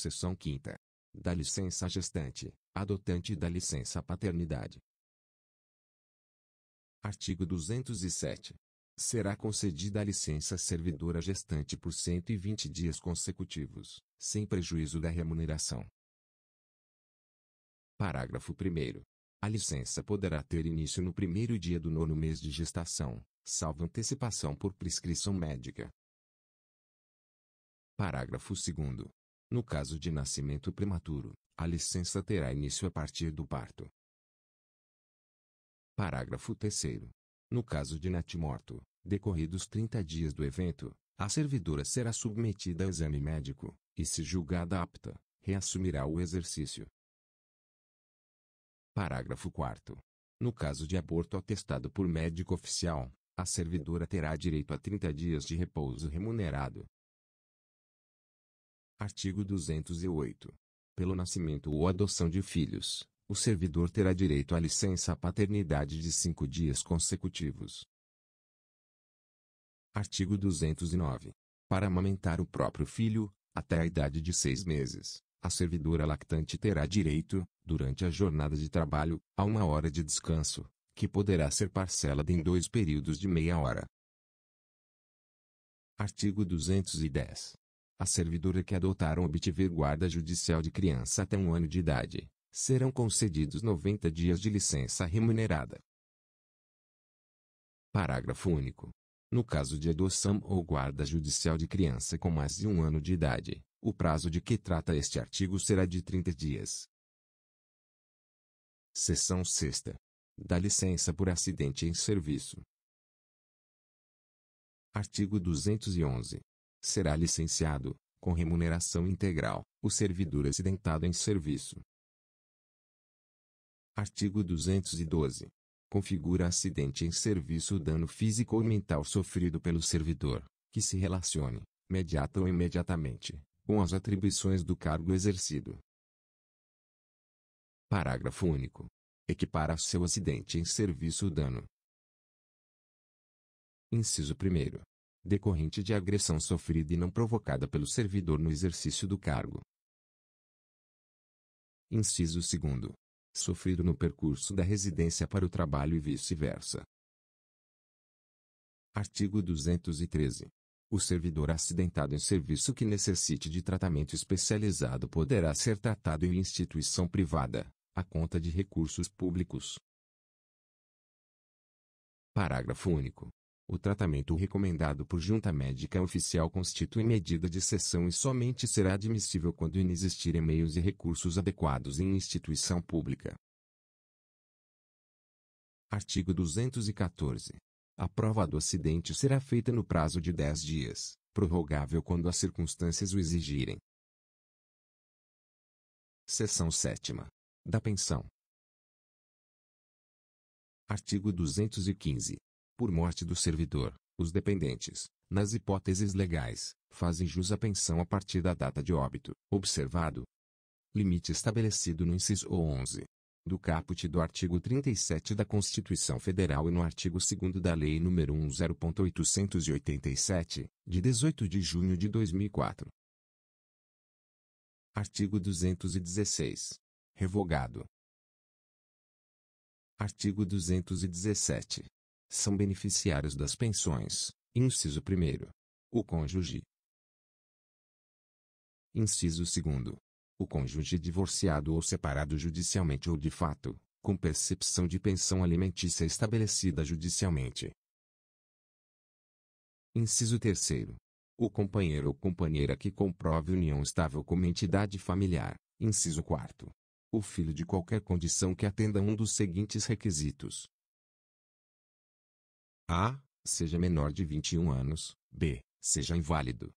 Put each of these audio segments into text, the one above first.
Seção 5 Da licença gestante, adotante da licença paternidade. Artigo 207. Será concedida a licença servidora gestante por 120 dias consecutivos, sem prejuízo da remuneração. Parágrafo 1. A licença poderá ter início no primeiro dia do nono mês de gestação, salvo antecipação por prescrição médica. Parágrafo 2. No caso de nascimento prematuro, a licença terá início a partir do parto. Parágrafo 3. No caso de natimorto, decorridos 30 dias do evento, a servidora será submetida a exame médico, e se julgada apta, reassumirá o exercício. Parágrafo 4. No caso de aborto atestado por médico oficial, a servidora terá direito a 30 dias de repouso remunerado, Artigo 208. Pelo nascimento ou adoção de filhos, o servidor terá direito à licença paternidade de cinco dias consecutivos. Artigo 209. Para amamentar o próprio filho, até a idade de seis meses, a servidora lactante terá direito, durante a jornada de trabalho, a uma hora de descanso, que poderá ser parcelada em dois períodos de meia hora. Artigo 210. A servidora que adotaram ou obtiver guarda judicial de criança até um ano de idade, serão concedidos 90 dias de licença remunerada. Parágrafo único. No caso de adoção ou guarda judicial de criança com mais de um ano de idade, o prazo de que trata este artigo será de 30 dias. Seção 6. Da licença por acidente em serviço. Artigo 211 será licenciado, com remuneração integral, o servidor acidentado em serviço. Artigo 212. Configura acidente em serviço o dano físico ou mental sofrido pelo servidor, que se relacione, imediata ou imediatamente, com as atribuições do cargo exercido. Parágrafo único. Equipara seu acidente em serviço o dano. Inciso 1 decorrente de agressão sofrida e não provocada pelo servidor no exercício do cargo. Inciso 2. Sofrido no percurso da residência para o trabalho e vice-versa. Artigo 213. O servidor acidentado em serviço que necessite de tratamento especializado poderá ser tratado em instituição privada, à conta de recursos públicos. Parágrafo único. O tratamento recomendado por junta médica oficial constitui medida de sessão e somente será admissível quando inexistirem meios e recursos adequados em instituição pública. Artigo 214. A prova do acidente será feita no prazo de 10 dias, prorrogável quando as circunstâncias o exigirem. Seção 7. Da pensão. Artigo 215 por morte do servidor, os dependentes, nas hipóteses legais, fazem jus à pensão a partir da data de óbito, observado limite estabelecido no inciso 11 do caput do artigo 37 da Constituição Federal e no artigo 2 da Lei nº 10.887, de 18 de junho de 2004. Artigo 216. Revogado. Artigo 217 são beneficiários das pensões. Inciso 1. O cônjuge. Inciso 2. O cônjuge divorciado ou separado judicialmente ou de fato, com percepção de pensão alimentícia estabelecida judicialmente. Inciso 3. O companheiro ou companheira que comprove união estável como entidade familiar. Inciso 4. O filho de qualquer condição que atenda um dos seguintes requisitos: a. Seja menor de 21 anos. B. Seja inválido.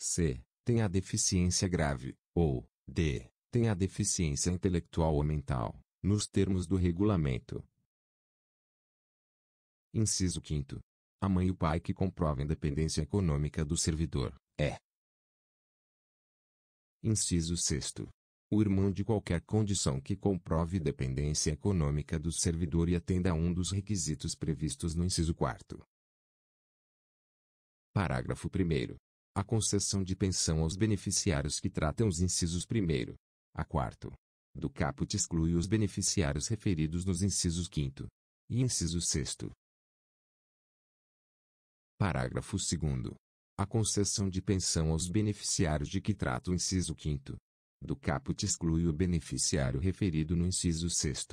C. Tenha deficiência grave. Ou D. Tenha deficiência intelectual ou mental, nos termos do regulamento. Inciso 5. A mãe e o pai que comprovem dependência econômica do servidor. É. Inciso 6 o irmão de qualquer condição que comprove dependência econômica do servidor e atenda a um dos requisitos previstos no inciso 4. Parágrafo 1. A concessão de pensão aos beneficiários que tratam os incisos 1 a 4 do caput exclui os beneficiários referidos nos incisos 5 e inciso 6. Parágrafo 2. A concessão de pensão aos beneficiários de que trata o inciso 5 do caput exclui o beneficiário referido no inciso 6.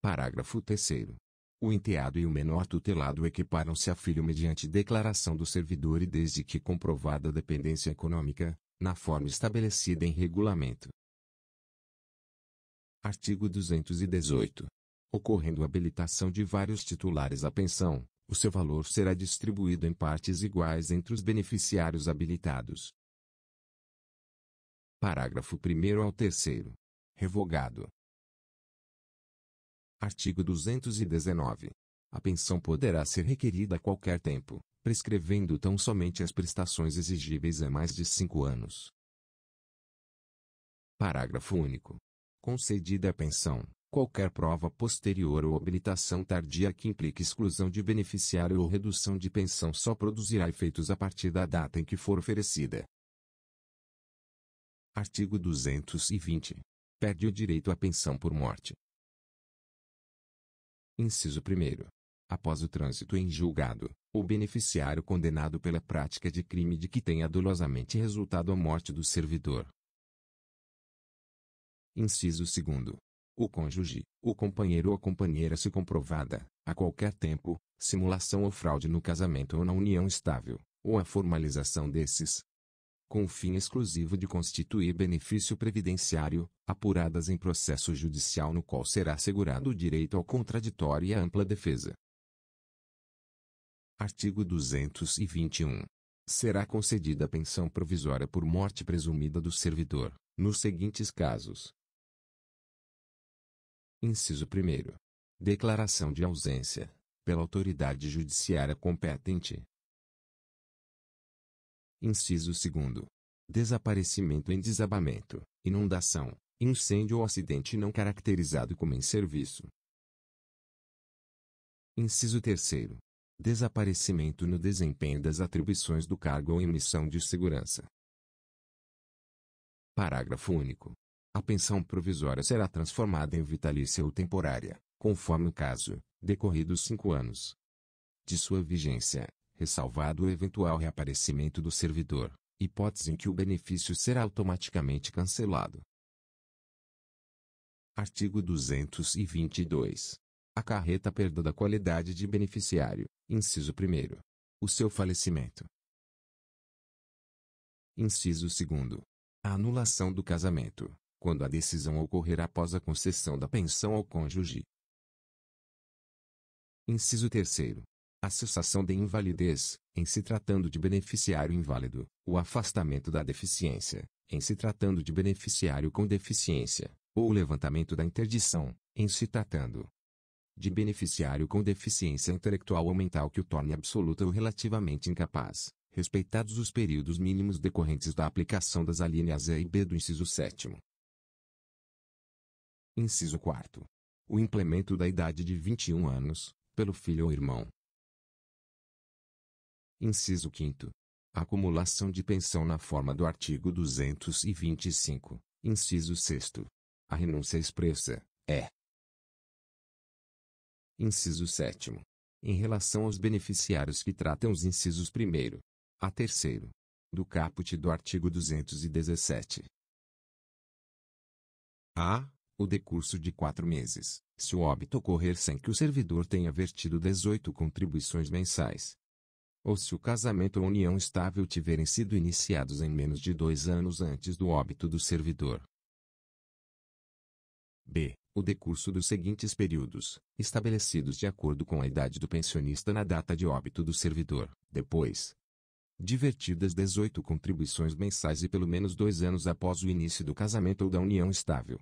Parágrafo 3. O enteado e o menor tutelado equiparam-se a filho mediante declaração do servidor e desde que comprovada a dependência econômica, na forma estabelecida em regulamento. Artigo 218. Ocorrendo a habilitação de vários titulares à pensão, o seu valor será distribuído em partes iguais entre os beneficiários habilitados. Parágrafo 1 ao 3. Revogado. Artigo 219. A pensão poderá ser requerida a qualquer tempo, prescrevendo tão somente as prestações exigíveis a mais de cinco anos. Parágrafo único. Concedida a pensão, qualquer prova posterior ou habilitação tardia que implique exclusão de beneficiário ou redução de pensão só produzirá efeitos a partir da data em que for oferecida, Artigo 220. Perde o direito à pensão por morte. Inciso 1. Após o trânsito em julgado, o beneficiário condenado pela prática de crime de que tenha dolosamente resultado a morte do servidor. Inciso 2. O cônjuge, o companheiro ou a companheira se comprovada, a qualquer tempo, simulação ou fraude no casamento ou na união estável, ou a formalização desses, com o fim exclusivo de constituir benefício previdenciário, apuradas em processo judicial no qual será assegurado o direito ao contraditório e à ampla defesa. Artigo 221. Será concedida a pensão provisória por morte presumida do servidor, nos seguintes casos. Inciso 1. Declaração de ausência, pela autoridade judiciária competente, Inciso 2. Desaparecimento em desabamento, inundação, incêndio ou acidente não caracterizado como em serviço. Inciso 3. Desaparecimento no desempenho das atribuições do cargo ou em missão de segurança. Parágrafo único. A pensão provisória será transformada em vitalícia ou temporária, conforme o caso, decorridos cinco anos de sua vigência ressalvado o eventual reaparecimento do servidor, hipótese em que o benefício será automaticamente cancelado. Artigo 222. Acarreta perda da qualidade de beneficiário, inciso 1. O seu falecimento. Inciso 2. A anulação do casamento, quando a decisão ocorrer após a concessão da pensão ao cônjuge. Inciso 3 a cessação de invalidez, em se tratando de beneficiário inválido, o afastamento da deficiência, em se tratando de beneficiário com deficiência, ou o levantamento da interdição, em se tratando de beneficiário com deficiência intelectual ou mental que o torne absoluta ou relativamente incapaz, respeitados os períodos mínimos decorrentes da aplicação das alíneas E e B do inciso 7. Inciso 4. O implemento da idade de 21 anos, pelo filho ou irmão, Inciso 5 Acumulação de pensão na forma do artigo 225, inciso 6 A renúncia expressa é. Inciso 7 Em relação aos beneficiários que tratam os incisos 1 a 3 do caput do artigo 217. A. O decurso de quatro meses, se o óbito ocorrer sem que o servidor tenha vertido 18 contribuições mensais, ou se o casamento ou união estável tiverem sido iniciados em menos de dois anos antes do óbito do servidor. B. O decurso dos seguintes períodos, estabelecidos de acordo com a idade do pensionista na data de óbito do servidor, depois divertidas 18 contribuições mensais e pelo menos dois anos após o início do casamento ou da união estável.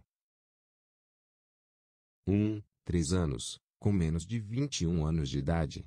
1. três 3 anos, com menos de 21 anos de idade,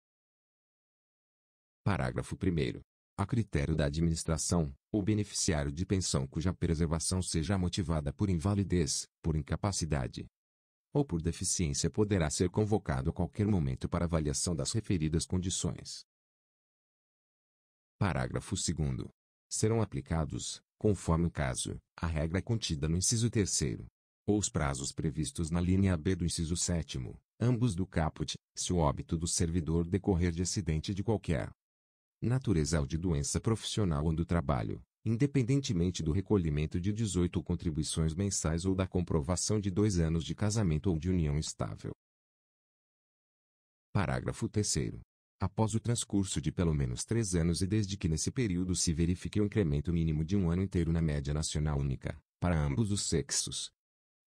Parágrafo 1 a critério da administração, o beneficiário de pensão cuja preservação seja motivada por invalidez, por incapacidade ou por deficiência poderá ser convocado a qualquer momento para avaliação das referidas condições. Parágrafo 2. Serão aplicados, conforme o caso, a regra contida no inciso 3 ou os prazos previstos na linha B do inciso 7, ambos do caput, se o óbito do servidor decorrer de acidente de qualquer ou de doença profissional ou do trabalho, independentemente do recolhimento de 18 contribuições mensais ou da comprovação de dois anos de casamento ou de união estável. Parágrafo 3. Após o transcurso de pelo menos três anos e desde que nesse período se verifique o um incremento mínimo de um ano inteiro na média nacional única, para ambos os sexos,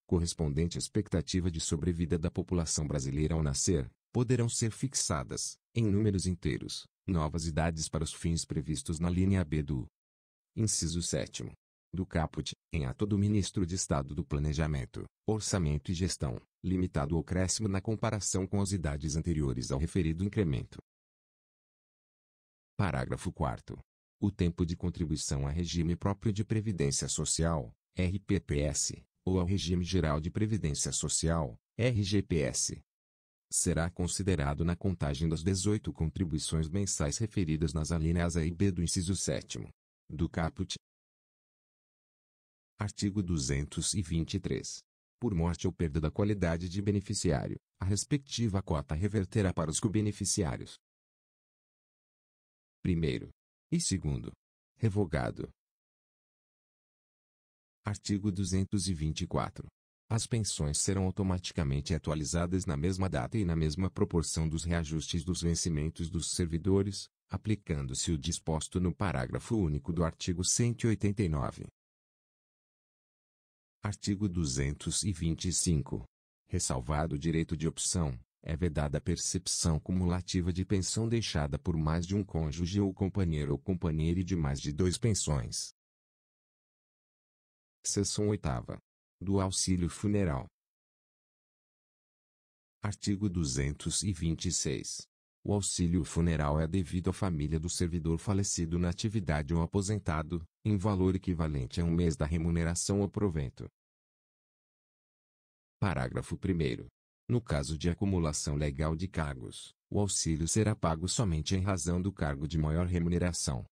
correspondente à expectativa de sobrevida da população brasileira ao nascer, poderão ser fixadas, em números inteiros, novas idades para os fins previstos na linha B do inciso 7 do caput, em ato do ministro de Estado do Planejamento, Orçamento e Gestão, limitado ao crescimento na comparação com as idades anteriores ao referido incremento. Parágrafo 4 O tempo de contribuição a regime próprio de previdência social, RPPS, ou ao regime geral de previdência social, RGPS, será considerado na contagem das 18 contribuições mensais referidas nas alíneas A e B do inciso 7 do caput. Artigo 223. Por morte ou perda da qualidade de beneficiário, a respectiva cota reverterá para os co-beneficiários. Primeiro. E segundo. Revogado. Artigo 224. As pensões serão automaticamente atualizadas na mesma data e na mesma proporção dos reajustes dos vencimentos dos servidores, aplicando-se o disposto no parágrafo único do artigo 189. Artigo 225. Ressalvado o direito de opção, é vedada a percepção cumulativa de pensão deixada por mais de um cônjuge ou companheiro ou companheira e de mais de dois pensões. Seção 8 do auxílio funeral. Artigo 226. O auxílio funeral é devido à família do servidor falecido na atividade ou aposentado, em valor equivalente a um mês da remuneração ou provento. Parágrafo 1. No caso de acumulação legal de cargos, o auxílio será pago somente em razão do cargo de maior remuneração.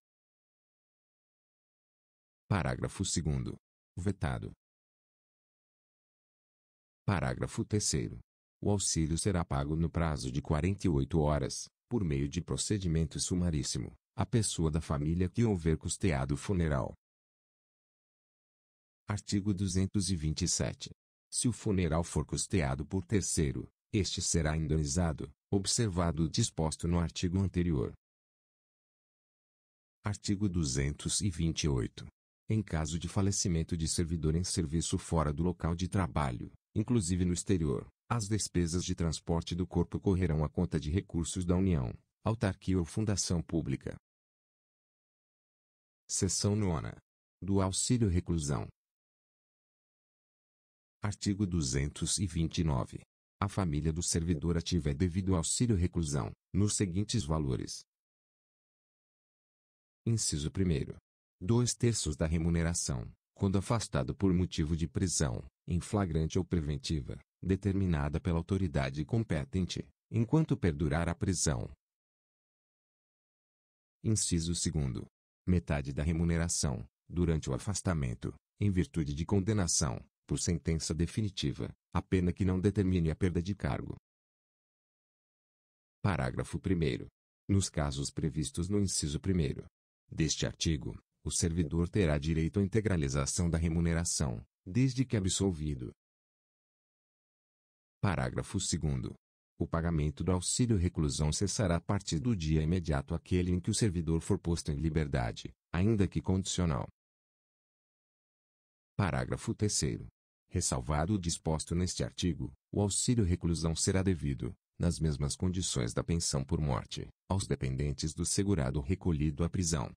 Parágrafo 2. Vetado. Parágrafo 3 O auxílio será pago no prazo de 48 horas, por meio de procedimento sumaríssimo, à pessoa da família que houver custeado o funeral. Artigo 227. Se o funeral for custeado por terceiro, este será indenizado, observado o disposto no artigo anterior. Artigo 228. Em caso de falecimento de servidor em serviço fora do local de trabalho, inclusive no exterior, as despesas de transporte do corpo correrão à conta de recursos da União, autarquia ou fundação pública. Seção 9. Do auxílio reclusão. Artigo 229. A família do servidor ativo é devido ao auxílio reclusão, nos seguintes valores. Inciso 1. Dois terços da remuneração, quando afastado por motivo de prisão, em flagrante ou preventiva, determinada pela autoridade competente, enquanto perdurar a prisão. Inciso 2. Metade da remuneração, durante o afastamento, em virtude de condenação, por sentença definitiva, a pena que não determine a perda de cargo. Parágrafo 1. Nos casos previstos no inciso 1 deste artigo, o servidor terá direito à integralização da remuneração, desde que absolvido. Parágrafo 2. O pagamento do auxílio reclusão cessará a partir do dia imediato aquele em que o servidor for posto em liberdade, ainda que condicional. Parágrafo 3. Ressalvado o disposto neste artigo, o auxílio reclusão será devido, nas mesmas condições da pensão por morte, aos dependentes do segurado recolhido à prisão.